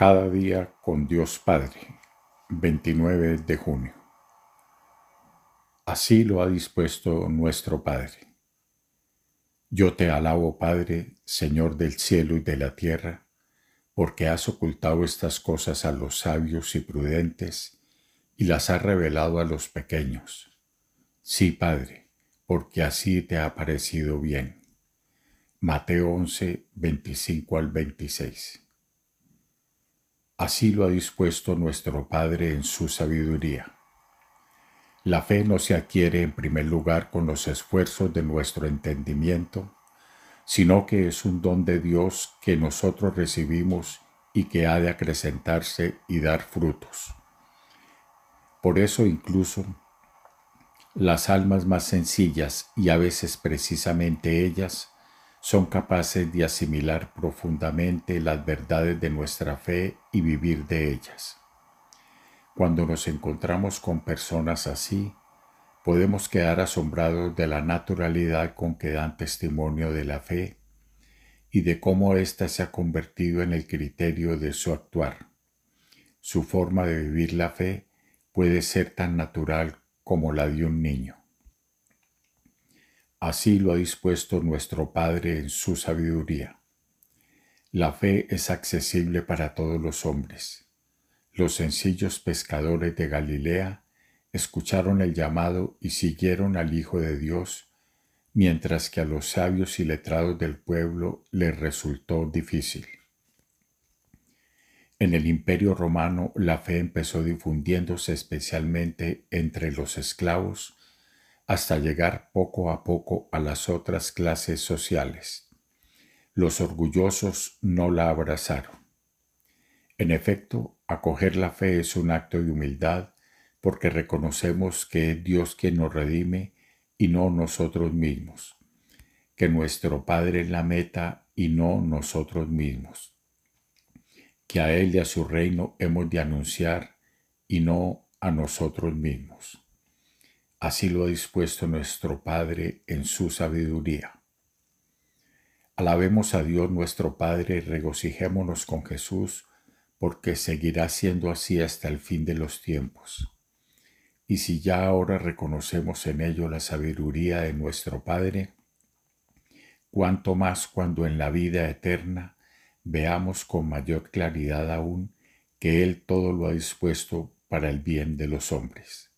Cada día con Dios Padre, 29 de junio. Así lo ha dispuesto nuestro Padre. Yo te alabo, Padre, Señor del cielo y de la tierra, porque has ocultado estas cosas a los sabios y prudentes y las has revelado a los pequeños. Sí, Padre, porque así te ha parecido bien. Mateo 11, 25 al 26. Así lo ha dispuesto nuestro Padre en su sabiduría. La fe no se adquiere en primer lugar con los esfuerzos de nuestro entendimiento, sino que es un don de Dios que nosotros recibimos y que ha de acrecentarse y dar frutos. Por eso incluso las almas más sencillas y a veces precisamente ellas son capaces de asimilar profundamente las verdades de nuestra fe y vivir de ellas. Cuando nos encontramos con personas así, podemos quedar asombrados de la naturalidad con que dan testimonio de la fe y de cómo ésta se ha convertido en el criterio de su actuar. Su forma de vivir la fe puede ser tan natural como la de un niño. Así lo ha dispuesto nuestro Padre en su sabiduría. La fe es accesible para todos los hombres. Los sencillos pescadores de Galilea escucharon el llamado y siguieron al Hijo de Dios, mientras que a los sabios y letrados del pueblo les resultó difícil. En el imperio romano la fe empezó difundiéndose especialmente entre los esclavos hasta llegar poco a poco a las otras clases sociales. Los orgullosos no la abrazaron. En efecto, acoger la fe es un acto de humildad porque reconocemos que es Dios quien nos redime y no nosotros mismos, que nuestro Padre es la meta y no nosotros mismos, que a Él y a su reino hemos de anunciar y no a nosotros mismos. Así lo ha dispuesto nuestro Padre en su sabiduría. Alabemos a Dios nuestro Padre y regocijémonos con Jesús, porque seguirá siendo así hasta el fin de los tiempos. Y si ya ahora reconocemos en ello la sabiduría de nuestro Padre, cuanto más cuando en la vida eterna veamos con mayor claridad aún que Él todo lo ha dispuesto para el bien de los hombres.